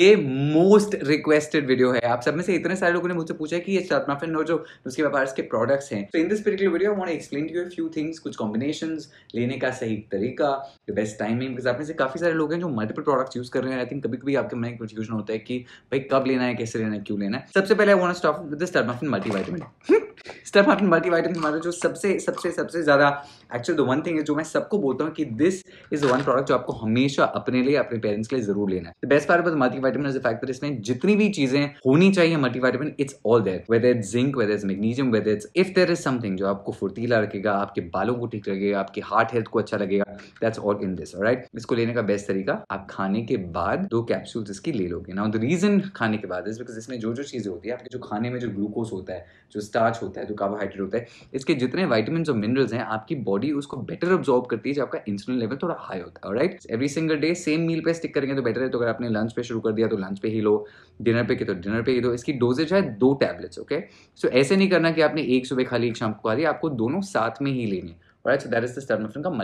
ये most requested video है आप सब में से इतने सारे लोगों ने मुझसे पूछा है कि ये चाट और जो उसके व्यापार के प्रोडक्ट्स हैं तो in this particular video I want explain to you few things कुछ कॉम्बिनेशन लेने का सही तरीका बेस्ट टाइमिंग बिकॉज आप में से काफी सारे लोग हैं जो मल्टीपल प्रोडक्ट्स यूज कर रहे हैं आई थिंक कभी कभी आपके मन में कंफ्यूजन होता है कि भाई कब लेना है कैसे लेना है क्यों लेना है सबसे पहले I want start with the start muffin start हमारा जो सबसे सबसे सबसे ज्यादा एक्चुअली द वन थिंग है जो मैं सबको बोलता हूँ कि दिस इज वन प्रोडक्ट जो आपको हमेशा अपने लिए अपने पेरेंट्स के लिए जरूर लेना है best part of multivitamin is the इसमें जितनी भी चीजें होनी चाहिए multivitamin it's all there whether it zinc whether is magnesium whether it's if there is something जो आपको फुर्तीला रखेगा आपके बालों को ठीक लगेगा आपके हार्ट हेल्थ को अच्छा लगेगा that's all in this right इसको लेने का बेस्ट तरीका आप खाने के बाद दो कैप्सूल्स इसकी ले लोगे नाउ द रीजन खाने के बाद इज बिकॉज इसमें जो जो चीजें होती है आपके जो खाने में जो ग्लूकोज होता है जो स्टार्च होता है जो कार्बोहाइड्रेट होता है इसके जितने वाइटामिन और मिनरल्स हैं आपकी बॉडी बॉडी उसको बेटर ऑब्जॉर्व करती है जब आपका इंसुलिन लेवल थोड़ा हाई होता है right every single day same meal पे स्टिक करेंगे तो बेटर है तो अगर आपने लंच पे शुरू कर दिया तो लंच पे ही लो डिनर पे की तो डिनर पे ही दो इसकी डोजेज है दो टैबलेट्स ओके सो ऐसे नहीं करना कि आपने एक सुबह खाली एक शाम को खा ली आपको दोनों साथ में ही लेने हमेशा खाने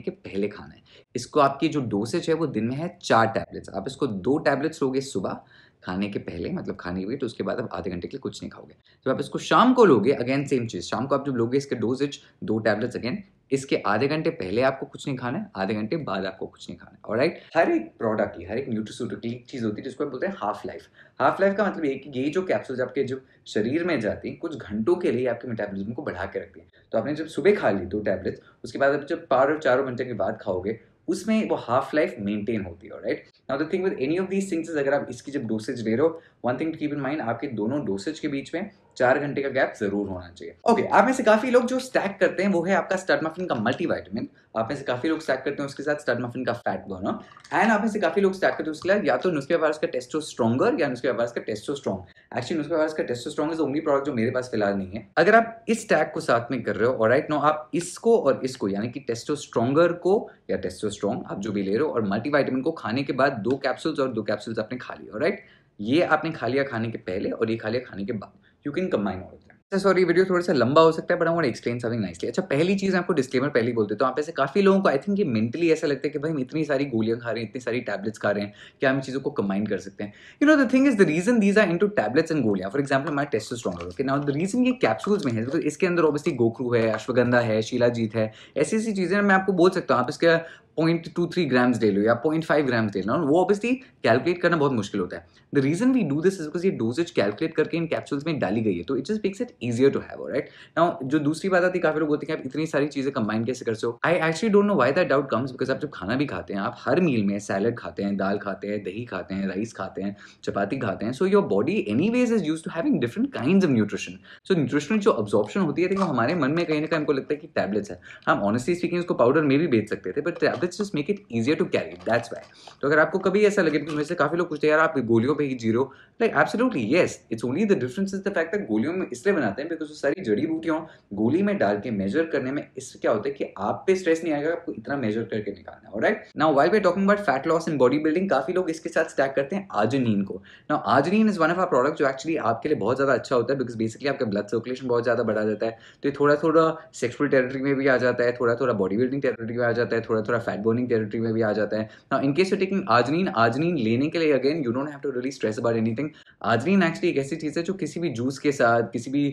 के पहले खाना है इसको आपकी जो डोसेज है वो दिन में है चार टैबलेट्स आप इसको दो टैबलेट्स लोगे सुबह खाने के पहले मतलब खाने के तो उसके बाद आप आधे घंटे के लिए कुछ नहीं खाओगे जब आप इसको शाम को लोगे अगेन सेम चीज़ शाम को आप जब लोगे इसके डोजेज दो टैबलेट्स अगेन इसके आधे घंटे पहले आपको कुछ नहीं खाना है आधे घंटे बाद आपको कुछ नहीं खाना है और राइट हर एक प्रोडक्ट की हर एक न्यूट्रीसूटर की एक चीज़ होती है जिसको बोलते हैं हाफ लाइफ हाफ लाइफ का मतलब ये कि ये जो कैप्सूल आपके जो शरीर में जाती हैं कुछ घंटों के लिए आपके मेटाबॉलिज्म को बढ़ा के रखती है तो आपने जब सुबह खा ली दो टैबलेट्स उसके बाद आप जब पार चारों घंटे के बाद खाओगे उसमें वो हाफ लाइफ मेंटेन होती है right now the thing with any of these things अगर आप इसकी जब डोसेज ले रहे हो one thing to keep in mind आपके दोनों डोसेज के बीच में चार घंटे का गैप जरूर होना चाहिए ओके okay, आप में से काफी लोग जो स्टैक करते हैं वो है आपका स्टड मफिन का मल्टीवाइटमिन आप में से काफी लोग स्टैक करते हैं उसके साथ स्टड मफिन का फैट बर्नर एंड आप में से काफी लोग स्टैक करते हैं उसके साथ या तो नुस्खे वायरस का टेस्टो स्ट्रॉगर या नुस्खे वायरस का टेस्टो स्ट्रॉग एक्चुअली नुस्खे वायरस का testo strong is only product जो मेरे पास फिलहाल नहीं है अगर आप इस स्टैक को साथ में कर रहे हो और राइट नो आप इसको और इसको यानी कि टेस्टो स्ट्रॉगर को या टेस्टो स्ट्रॉग आप जो भी ले रहे हो और मल्टीवाइटमिन को खाने के बाद दो कैप्सूल्स और दो कैप्सूल्स आपने खा लिया राइट ये आपने खा लिया खाने के पहले और ये खा लिया खाने के बाद you can combine all sorry video थोड़ा सा लंबा हो सकता है but I explain something nicely अच्छा पहली चीज़ आपको डिस्क्लेमर पहले बोलते देता हूँ आप ऐसे काफ़ी लोगों को आई थिंक ये मेंटली ऐसा लगता है कि भाई हम इतनी सारी गोलियां खा रहे हैं इतनी सारी टैबलेट्स खा रहे हैं क्या हम चीज़ों को कंबाइन कर सकते हैं you know the thing is the reason these are into tablets and गोलियां फॉर एग्जाम्पल हमारा टेस्टोस्टेरोन हो ओके नाउ द रीजन ये कैप्सूल्स में है तो इसके अंदर ऑब्वियसली गोखरू है अश्वगंधा है शीलाजीत है ऐसी ऐसी चीज़ें मैं आपको बोल सकता हूँ आप इसका पॉइंट टू थ्री ग्राम्स ले लो या पॉइंट फाइव ग्राम्स ले लो वो ऑब्वियसली कैलकुलेट करना बहुत मुश्किल होता है the reason we do this is because ये डोजेज कैलकुलेट करके इन कैप्सूल्स में डाली गई है तो it just makes it easier to have right now जो दूसरी बात आती है काफी लोग होते हैं आप इतनी सारी चीजें कंबाइन कैसे कर so I actually don't know why that doubt comes because आप जब खाना भी खाते हैं आप हर मील में सैलड खाते हैं दाल खाते हैं दही खाते हैं राइस खाते हैं चपाती खाते हैं so your body anyways is use to having different kind of nutrition so nutrition जो ऑब्जॉर्प्शन होती है देखो हमारे मन में कहीं ना कहीं हमको लगता है कि टैबलेट्स है हम ऑनेस्टली स्पीकिंग उसको पाउडर में भी बेच सकते थे but let's just make it easier to carry that's why तो अगर आपको कभी ऐसा लगे तो मेरे काफ़ी लोग पूछते हैं यार आप गोलियों पर ही zero like absolutely yes it's only the difference is the fact that गोलियों में इसलिए बनाते हैं बिकॉज सारी जड़ी बूटियाँ गोली में डाल के मेजर करने में इससे क्या होता है कि आप पे स्ट्रेस नहीं आएगा आपको इतना मेजर करके निकालना है right now while we talking about fat loss in body building काफ़ी लोग इसके साथ स्टैक करते हैं आर्जिनिन को now arginine is one of our product जो एक्चुअली आपके लिए बहुत ज़्यादा अच्छा होता है बिकॉज बेसिकली आपका ब्लड सर्कुलेशन बहुत ज़्यादा बढ़ा जाता है तो ये थोड़ा थोड़ा सेक्सुअल टेरिटरी में भी आ जाता है थोड़ा थोड़ा बॉडी बिल्डिंग टेरिटरी में आ जाता है थोड़ा थोड़ा फैट बर्निंग टेरिटरी में भी आ जाता है ना in case you taking arginine arginine लेने के लिए again you don't have to really stress about anything arginine actually एक ऐसी चीज़ है जो किसी भी जूस के साथ किसी भी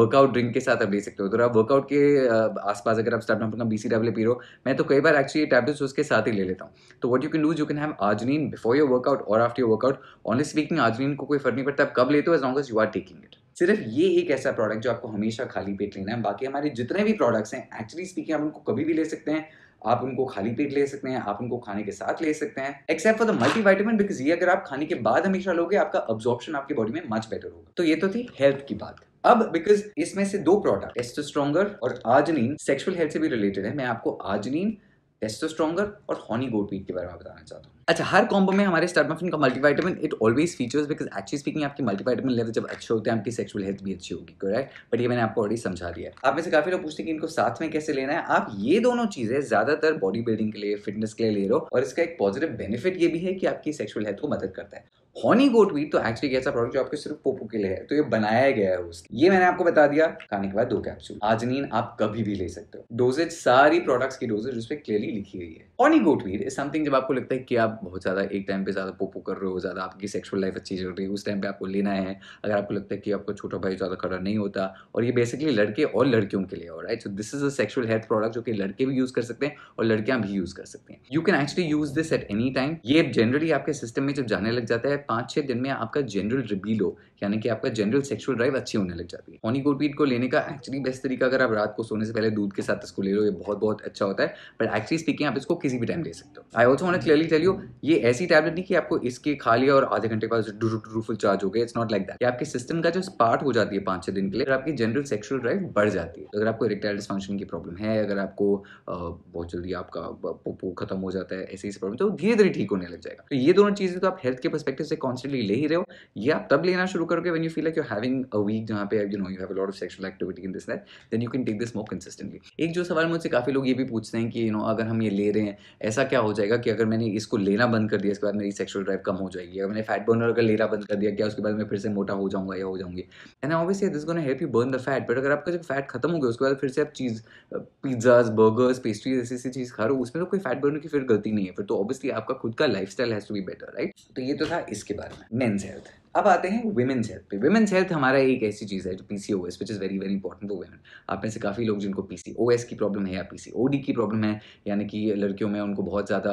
वर्कआउट ड्रिंक के साथ आप ले सकते हो तो आप वर्कआउट के आसपास अगर आप स्टार्ट अपना बी सी डब्ल्यू पी रो मैं तो कई बार एक्चुअली टैबलेट्स उसके साथ ही ले लेता हूँ तो what you can does you can have arginine before your workout और after your workout only speaking arginine को कोई फर्क नहीं पड़ता आप कब लेते हो as long as you are taking it सिर्फ ये एक ऐसा प्रोडक्ट जो आपको हमेशा खाली पेट लेना है बाकी हमारे जितने भी प्रोडक्ट्स हैं एक्चुअली स्पीकिंग आप उनको कभी भी ले सकते हैं आप उनको खाली पेट ले सकते हैं आप उनको खाने के साथ ले सकते हैं except for the multivitamin because ये अगर आप खाने के बाद हमेशा लोगे आपका अब्जॉर्प्शन आपकी बॉडी में मच बेटर होगा तो ये तो थी हेल्थ की बात अब बिकॉज इसमें से दो प्रोडक्ट एस्टोस्ट्रोंगर और आजनीन सेक्सुअल हेल्थ से भी रिलेटेड है मैं आपको आजनीन टेस्टोस्ट्रोंगर और हॉनी गोट मीट के बारे में बताना चाहता हूँ अच्छा हर कॉम्बो में हमारे स्टर्माफिन का multivitamin it always features because actually speaking आपकी मल्टीवाइटामिन लेवल जब अच्छे होते हैं आपकी सेक्सुअल हेल्थ भी अच्छी होगी राइट बट ये मैंने आपको ऑलरेडी समझा दिया आप में से काफी लोग पूछते हैं कि इनको साथ में कैसे लेना है आप ये दोनों चीजें ज्यादातर बॉडी बिल्डिंग के लिए फिटनेस के लिए ले रहे हो और इसका एक पॉजिटिव बेनिफिट ये भी है कि आपकी सेक्सुअल हेल्थ को मदद करता है हॉनी गोट वीट तो एक्चुअली कैसा प्रोडक्ट जो आपके सिर्फ पोपो के लिए है तो ये बनाया गया है उसके ये मैंने आपको बता दिया खाने के बाद दो कैप्सूल आजनीन आप कभी भी ले सकते हो डोजेज सारी प्रोडक्ट्स की डोजेज पर क्लियरली लिखी गई है horny goat weed is something जब आपको लगता है कि आप बहुत ज्यादा एक टाइम पे ज्यादा पोपो कर रहे हो ज्यादा आपकी सेक्सुअल लाइफ अच्छी चल रही है उस टाइम पे आपको लेना है अगर आपको लगता है कि आपका छोटा भाई ज्यादा खड़ा नहीं होता और ये बेसिकली लड़के और लड़कियों के लिए और right so this is a sexual health product जो कि लड़के भी यूज कर सकते हैं और लड़कियां भी यूज कर सकते हैं you can actually use this at any time ये जनरली आपके सिस्टम में जब जाने लग जाता है पांच छह दिन में आपका जनरल रिबील हो यानी कि आपका जनरल सेक्सुअल ड्राइव अच्छी होने लग जाती है हॉनी कोटपीट को लेने का एक्चुअली बेस्ट तरीका अगर आप रात को सोने से पहले दूध के साथ इसको ले लो ये बहुत बहुत अच्छा होता है बट एक्चुअली स्पीकिंग आप इसको किसी भी टाइम ले सकते हो I also want clearly tell you ये ऐसी टैबलेट नहीं कि आपको इसके खा लिया और आधे घंटे के बाद डू फुल चार्ज हो गया इट्स नॉट लाइक दैट आपके सिस्टम का जो स्पार्ट हो जाती है पांच छह दिन के लिए आपकी जनरल सेक्शुअल ड्राइव बढ़ जाती है अगर आपको इरेक्टाइल डिस्फंक्शन की प्रॉब्लम है अगर आपको बहुत जल्दी आपका पोपो खत्म हो जाता है ऐसी ऐसे प्रॉब्लम तो धीरे धीरे ठीक होने लग जाएगा तो ये दोनों चीज़ें तो आप हेल्थ के परस्पेक्टिव से से कॉन्स्टेंटली ले ही रहे हो या तब लेना शुरू करोगे when you feel like you having a week जहाँ पे you know you have a lot of sexual activity in this that then you can take this more consistently एक जो सवाल मुझसे काफ़ी लोग ये भी पूछते हैं कि यू नो अगर हम ये ले रहे हैं ऐसा क्या हो जाएगा कि अगर मैंने इसको लेना बंद कर दिया इसके बाद मेरी सेक्शुअल ड्राइव कम हो जाएगी अगर मैंने फैट बर्नर अगर लेना बंद कर दिया क्या उसके बाद मैं फिर से मोटा हो जाऊंगा या हो जाऊंगी and obviously this gonna help you burn the fat but अगर आपका जब फैट खत्म हो गया उसके बाद फिर से आप चीज़ पिज्ज़ाज बर्गर्स पेस्ट्रीज ऐसी ऐसी चीज़ खा रहे हो उसमें तो कोई फैट बर्नर की फिर गलती नहीं है फिर तो ऑब्वियसली आपका खुद का life style has to be better right तो ये तो था इस इसके बारे में मेन्स हेल्थ अब आते हैं वुमेन्स हेल्थ पे वुमेन्स हेल्थ हमारा एक ऐसी चीज़ है जो P C O S which is very very important for women आप में से काफ़ी लोग जिनको पी सी ओ एस की प्रॉब्लम है या पी सी ओ डी की प्रॉब्लम है यानी कि लड़कियों में उनको बहुत ज़्यादा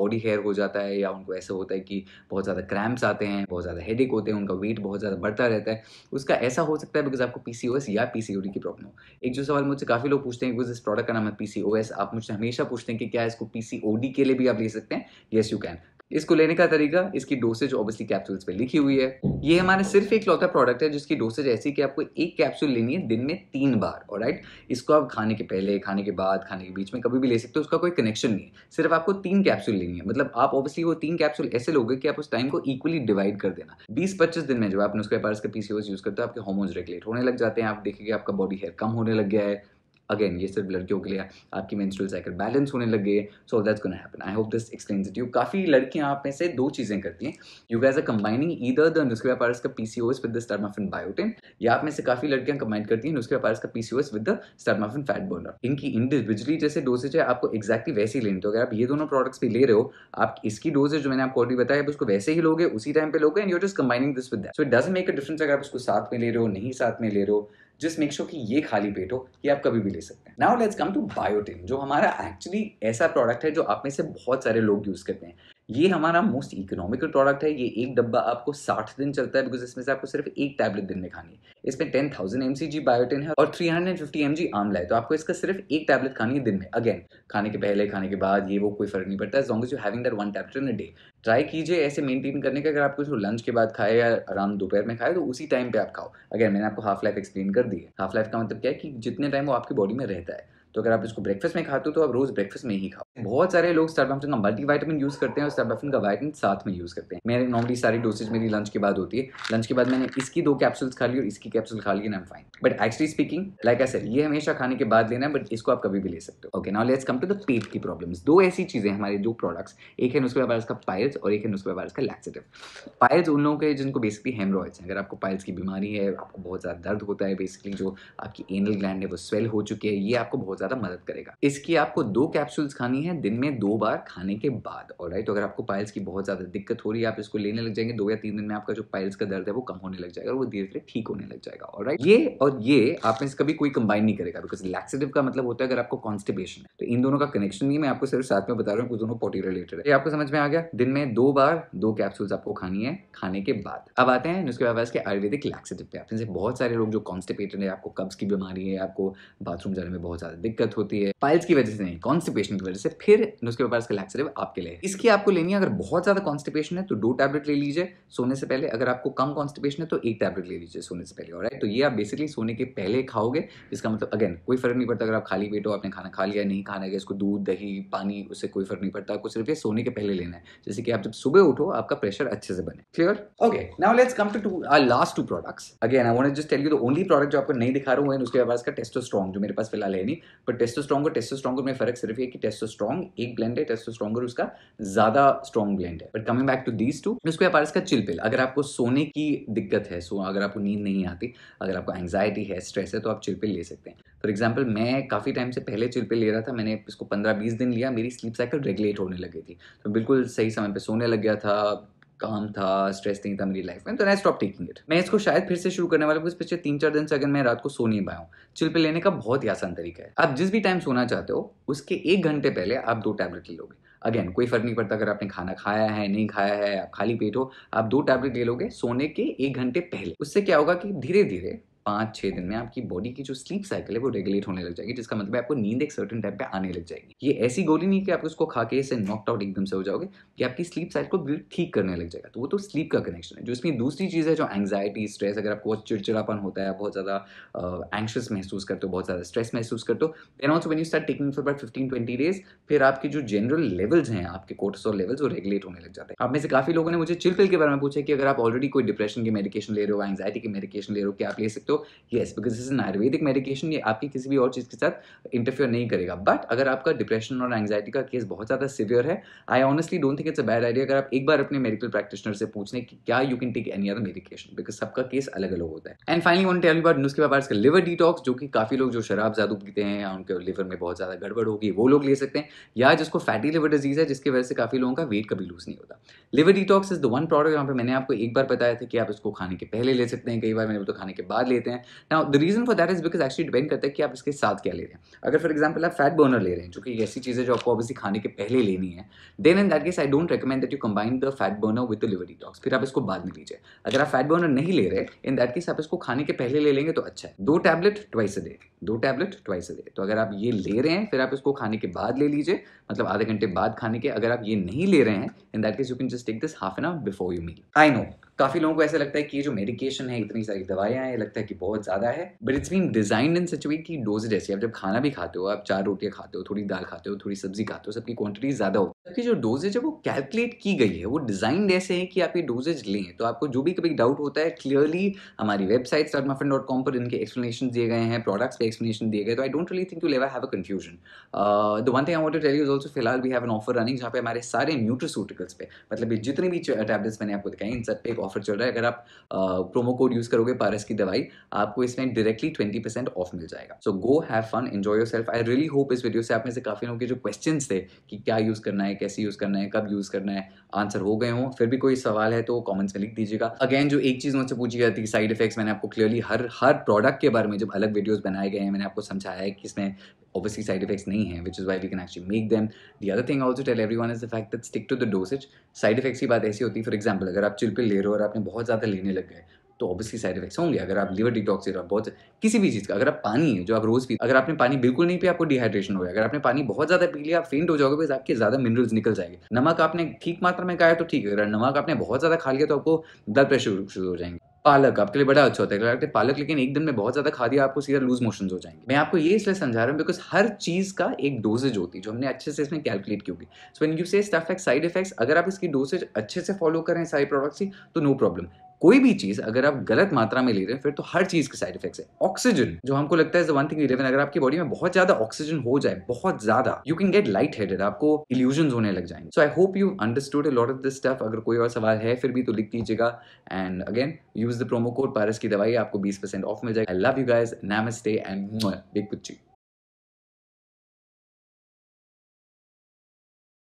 बॉडी हेयर हो जाता है या उनको ऐसा होता है कि बहुत ज़्यादा क्रैम्प्स आते हैं बहुत ज़्यादा हेड एक होते हैं उनका वेट बहुत ज़्यादा बढ़ता रहता है उसका ऐसा हो सकता है बिकॉज आपको पी सी ओ एस या पी सी ओ डी की प्रॉब्लम हो एक जो सवाल मुझसे काफ़ी लोग पूछते हैं बिकॉज इस प्रोडक्ट का नाम है पी सी ओ एस आप मुझसे हमेशा पूछते हैं कि क्या इसको पी सी ओ डी के लिए भी आप ले सकते हैं येस यू कैन इसको लेने का तरीका इसकी डोसेज ऑब्वियसली कैप्सूल्स पे लिखी हुई है ये हमारे सिर्फ एक लौता प्रोडक्ट है जिसकी डोसेज ऐसी कि आपको एक कैप्सूल लेनी है दिन में तीन बार और राइट इसको आप खाने के पहले खाने के बाद खाने के बीच में कभी भी ले सकते हो उसका कोई कनेक्शन नहीं है सिर्फ आपको तीन कैप्सूल लेनी है मतलब आप ऑब्वियसली वो तीन कैप्सूल ऐसे लोगे कि आप उस टाइम को इक्वली डिवाइड कर देना बीस पच्चीस दिन में जब आपने उसके पास के यूज करते हो आपके हॉर्मोन्स रेगुलेट होने लग जाते हैं आप देखेंगे आपका बॉडी हेयर कम होने लग गया है अगेन ये सिर्फ लड़कियों के लिए आपकी मेंस्ट्रुअल साइकिल बैलेंस होने लग गई so that's gonna happen I hope this explains it you काफ़ी लड़कियां आप में से दो चीज़ें करती हैं you guys are combining either the न्यूस्क्रिया पारस का पी विद द स्टर्माफिन बायोटिन या आप में से काफ़ी लड़कियां कंबाइन करती हैं न्यूस्क्रिया पारस का पी with the stud muffin fat burner इनकी इंडिविजुअली जैसे डोसेज है आपको एक्जैक्टली वैसे ही लेनी तो अगर आप ये दोनों प्रोडक्ट्स भी ले रहे हो आप इसकी डोजेज जो मैंने आपको ऑलरेडी बताया उसको वैसे ही लोगे उसी टाइम पे लोगे and you are just combining this with that so it doesn't make a difference अगर आप उसको साथ में ले रहे हो नहीं साथ में ले रहे हो जस्ट मेक श्योर कि ये खाली पेट हो ये आप कभी भी ले सकते हैं now let's come to biotin जो हमारा एक्चुअली ऐसा प्रोडक्ट है जो आप में से बहुत सारे लोग यूज़ करते हैं ये हमारा मोस्ट इकोनॉमिकल प्रोडक्ट है ये एक डब्बा आपको साठ दिन चलता है बिकॉज इसमें से आपको सिर्फ एक टैबलेट दिन में खानी है इसमें ten thousand M C G biotin है और three hundred fifty M G आमला है तो आपको इसका सिर्फ एक टैबलेट खानी है दिन में अगेन खाने के पहले खाने के बाद ये वो कोई फर्क नहीं पड़ता है long as you having that one tablet in a day try कीजिए ऐसे मेंटेन करने का अगर आप कुछ लंच के बाद खाए या आराम दोपहर में खाए तो उसी टाइम पे आप खाओ अगेन मैंने आपको हाफ लाइफ एक्सप्लेन कर दी है हाफ लाइफ का मतलब क्या है कि जितने टाइम वो आपकी बॉडी में रहता है तो अगर आप इसको ब्रेकफास्ट में खाते हो तो आप रोज़ ब्रेकफास्ट में ही खाओ हम्म। बहुत सारे लोग सर्बाफिन का मल्टीवाइटामिन यूज़ करते हैं और स्टारबेफिन का वाइटमिन साथ में यूज़ करते हैं मेरे नॉर्मली सारी डोसेज मेरी लंच के बाद होती है लंच के बाद मैंने इसकी दो कैप्सूल्स खा ली और इसकी कैप्सूल खा ली and fine but actually speaking like I ये हमेशा खाने के बाद लेना है बट इसको आप कभी भी ले सकते हो okay now let's come to the पेट की प्रॉब्लम दो ऐसी चीज़ें हमारे दो प्रोडक्ट्स एक है नुस्खे वायरस का पायल्स और एक है नुस्खे वायरस का लैक्सेटिव पायल्स उन लोगों के जिनको बेसिकली हेमरॉइड्स हैं अगर आपको पायल्स की बीमारी है आपको बहुत ज़्यादा दर्द होता है बेसिकली जो आपकी एनल ग्लैंड है वो स्वेल हो चुकी है ये आपको बहुत ज़्यादा मदद करेगा इसकी आपको दो कैप्सूल्स खानी है दिन में दो बार खाने के बाद और राइट तो अगर आपको पाइल्स की बहुत ज़्यादा दिक्कत हो रही है आप इसको लेने लग जाएंगे दो या तीन दिन में आपका जो पाइल्स का दर्द है वो कम होने लग जाएगा और वो धीरे धीरे ठीक होने लग जाएगा और ये और ये आप में कभी कोई कंबाइन नहीं करेगा बिकॉज लैक्सेटिव का मतलब होता है अगर आपको कॉन्स्टिपेशन है तो इन दोनों का कनेक्शन नहीं मैं आपको सिर्फ साथ में बता रहा हूँ दोनों पोटी रिलेटेड है आपको समझ में आ गया दिन में दो बार दो कैप्सूल्स आपको खानी है खाने के बाद अब आते हैं उसके बाद के आयुर्वेदिक लैक्सेटिव पे आपसे बहुत सारे लोग जो कॉन्स्टिपेटेड है आपको कब्ज की बीमारी है आपको बाथरूम जाने में बहुत ज़्यादा दिक्कत होती है पाइल्स की वजह से नहीं कॉन्स्टिपेशन की वजह से फिर नुस्खे पास का लैक्सेटिव आपके लिए इसकी आपको लेनी है अगर बहुत ज़्यादा कॉन्स्टिपेशन है तो दो टैबलेट ले लीजिए सोने से पहले अगर आपको कम कॉन्स्टिपेशन है तो एक टैबलेट ले लीजिए सोने से पहले और तो ये आप बेसिकली सोने के पहले खाओगे इसका मतलब अगेन कोई फर्क नहीं पड़ता अगर आप खाली पेट हो आपने खाना खा लिया नहीं खाना है इसको दूध दही पानी उससे कोई फर्क नहीं पड़ता आपको सिर्फ ये सोने के पहले लेना है जैसे कि आप जब सुबह उठो आपका प्रेशर अच्छे से बने clear okay now let's come to our last two products again I want just tell you the only product जो आपको नहीं दिखा रहा हूँ उसके बाद का टेस्टोस्ट्रॉन जो मेरे पास फिलहाल है नहीं पर स्ट्रॉन्ग और टेस्टोस्ट्रॉन्ग में फ़र्क सिर्फ ये कि स्ट्रॉन्ग एक ब्लेंड है टेस्टोस्ट्रॉन्गर उसका ज़्यादा स्ट्रॉन्ग ब्लेंड है but coming back to these two उसके बाद इसका चिल पिल अगर आपको सोने की दिक्कत है सो अगर आपको नींद नहीं आती अगर आपको एंगजाइटी है स्ट्रेस है तो आप चिलपिल ले सकते हैं फॉर एग्जाम्पल मैं काफ़ी टाइम से पहले चिल ले रहा था मैंने इसको पंद्रह बीस दिन लिया मेरी स्लीप साइकिल रेगुलेट होने लगी थी तो बिल्कुल सही समय पर सोने लग गया था काम था स्ट्रेस नहीं था मेरी लाइफ में तो आई स्टॉप टेकिंग इट मैं इसको शायद फिर से शुरू करने वाला हूँ पिछले तीन चार दिन से अगर मैं रात को सो नहीं पाया हूँ चिल पे लेने का बहुत ही आसान तरीका है आप जिस भी टाइम सोना चाहते हो उसके एक घंटे पहले आप दो टैबलेट ले लोगे अगेन कोई फर्क नहीं पड़ता अगर आपने खाना खाया है नहीं खाया है आप खाली पेट हो आप दो टैबलेट ले लोगे सोने के एक घंटे पहले उससे क्या होगा कि धीरे धीरे पाँच छः दिन में आपकी बॉडी की जो स्लीप साइकिल है वो रेगुलेट होने लग जाएगी जिसका मतलब आपको नींद एक सर्टन टाइम पे आने लग जाएगी ये ऐसी गोली नहीं कि आप उसको खा के इसे नॉक आउट एकदम से हो जाओगे कि आपकी स्लीप साइकिल को ठीक करने लग जाएगा तो वो तो स्लीप का कनेक्शन है जो इसमें दूसरी चीज़ है जो एंगजाइटी स्ट्रेस अगर आपको बहुत चिड़चिड़ापन होता है बहुत ज़्यादा एंक्शस महसूस करते हो बहुत ज़्यादा स्ट्रेस महसूस करते हो then also when you start taking for about fifteen twenty days फिर आपके जो जनरल लेवल्स हैं आपके कोर्टिसोल लेवल्स वो रेगुलेट होने लग जाते हैं आप में से काफ़ी लोगों ने मुझे चिलपिल के बारे में पूछा कि अगर आप ऑलरेडी कोई डिप्रेशन की मेडिकेशन ले रहे हो एंगजाइटी की मेडिकेशन ले रहे हो क्या आप ले सकते तो yes because this is ayurvedic medication ये आपकी किसी भी और चीज़ के साथ इंटरफेयर नहीं करेगा बट अगर आपका डिप्रेशन और एंगजाइटी का केस बहुत ज़्यादा सिवियर है I honestly don't think it's a bad idea अगर आप एक बार अपने मेडिकल प्रैक्टिशनर से पूछ लें कि क्या you can take any other medication because सबका केस अलग अलग होता है and finally one tell about नुस्खे बाबा का लिवर डिटॉक्स जो कि काफ़ी लोग जो शराब ज़्यादा पीते हैं या उनके लिवर में बहुत ज़्यादा गड़बड़ होगी वो लोग ले सकते हैं या जिसको फैटी लिवर डिजीज़ है जिसकी वजह से काफ़ी लोगों का वेट कभी लूज़ नहीं होता liver detox is the one product यहाँ पे मैंने आपको एक बार बताया था कि आप इसको खाने के पहले ले सकते हैं कई बार मैंने तो खाने के बाद ले लेते हैं ना the reason for that is because actually depend करता है कि आप इसके साथ क्या ले रहे हैं अगर फॉर एग्जाम्पल आप फैट बर्नर ले रहे हैं जो कि ऐसी चीज़ें जो आपको ऑब्वियसली खाने के पहले लेनी है then in that case I don't recommend that you combine the fat burner with the liver detox फिर आप इसको बाद में लीजिए अगर आप फैट बर्नर नहीं ले रहे इन दैट केस आप इसको खाने के पहले ले लेंगे तो अच्छा है दो टैबलेट ट्वाइस अ डे दो टैबलेट ट्वाइस अ डे तो अगर आप ये ले रहे हैं फिर आप इसको खाने के बाद ले लीजिए मतलब आधे घंटे बाद खाने के अगर आप ये नहीं ले रहे हैं in that case you can just take this half an hour before you meal I know काफ़ी लोगों को ऐसा लगता है कि ये जो मेडिकेशन है इतनी सारी दवाइयाँ हैं लगता है कि बहुत ज़्यादा है but it's been design in such way की डोज ऐसी आप जब खाना भी खाते हो आप चार रोटियाँ खाते हो थोड़ी दाल खाते हो थोड़ी सब्जी खाते हो सबकी क्वांटिटी ज़्यादा हो है जबकि जो डोजेज है वो कैलकुलेट की गई है वो डिजाइन ऐसे है कि आप ये डोजेज लें तो आपको जो भी कभी डाउट होता है क्लियरली हमारी वेबसाइट स्टार्ट डॉट कॉम पर इनके एक्सप्लेनेशन दिए गए हैं प्रोडक्ट्स पे एक्सप्लेनेशन दिए गए तो I don't really think you lever have a confusion the one thing I want to tell you is also फिलहाल we have an offer running जहाँ पे हमारे सारे न्यूट्रोसूटिकल्स पे मतलब जितने भी टैबलेट्स मैंने आपको दिखाई इन सब पे एक ऑफर चल रहा है अगर आप प्रोमो कोड यूज करोगे पारस की दवाई आपको इसमें डायरेक्टली ट्वेंटी परसेंट ऑफ मिल जाएगा so go have fun enjoy yourself I really hope इस वीडियो से आप में से काफी लोगों के जो क्वेश्चन थे कि क्या यूज करना है कैसे यूज करना है कब यूज करना है आंसर हो गए हो फिर भी कोई सवाल है तो कॉमेंट्स में लिख दीजिएगा अगेन जो एक चीज मुझसे पूछी जाती है साइड इफेक्ट्स मैंने आपको क्लियरली हर हर प्रोडक्ट के बारे में जब अलग वीडियोज बनाए गए हैं मैंने आपको समझाया है कि इसमें obviously side effects nahi hai, which is why we can actually make them. The other thing I also tell everyone is the fact that stick to the dosage. Side effects की बात ऐसी होती है फॉर एग्जाम्पल अगर आप chill pill ले रहे हो और आपने बहुत ज़्यादा लेने लग गए तो ऑब्वियसली साइड इफेक्ट्स होंगे अगर आप लिवर डिटॉक्स हो बहुत किसी भी चीज़ का अगर आप पानी है जो आप रोज़ पी अगर आपने पानी बिल्कुल नहीं पिया आपको डिहाइड्रेशन हो गया अगर आपने पानी बहुत ज़्यादा पी लिया आप फेंट हो जाओगे बिकॉज आपके ज़्यादा मिनरल्स निकल जाएंगे नमक आपने ठीक मात्रा में खाया तो ठीक है अगर नमक आपने बहुत ज़्यादा खा लिया तो आपको ब्लड प्रेशर शुरू हो जाएंगे पालक आपके लिए बड़ा अच्छा होता है पालक लेकिन एक दिन में बहुत ज़्यादा खा दिया आपको सीधा लूज मोशन हो जाएंगे मैं आपको ये इसलिए समझा रहा हूँ बिकॉज हर चीज़ का एक डोजेज होती है जो हमने अच्छे से इसमें कैलकुलेट की होगी so when you say stuff side effects अगर आप इसकी डोजेज अच्छे से फॉलो करें सारे प्रोडक्ट्स की तो नो प्रॉब्लम कोई भी चीज़ अगर आप गलत मात्रा में ले रहे हैं फिर तो हर चीज़ के साइड इफेक्ट्स है ऑक्सीजन जो हमको लगता है वन थिंग इलेवन अगर आपकी बॉडी में बहुत ज़्यादा ऑक्सीजन हो जाए बहुत ज़्यादा you can get light headed आपको इल्यूजन होने लग जाएंगे so I hope you understood a lot of this stuff अगर कोई और सवाल है फिर भी तो लिख दीजिएगा and again use the promo code Paras की दवाई आपको बीस परसेंट ऑफ मिल जाएगा I love you guys stay and big पुच्ची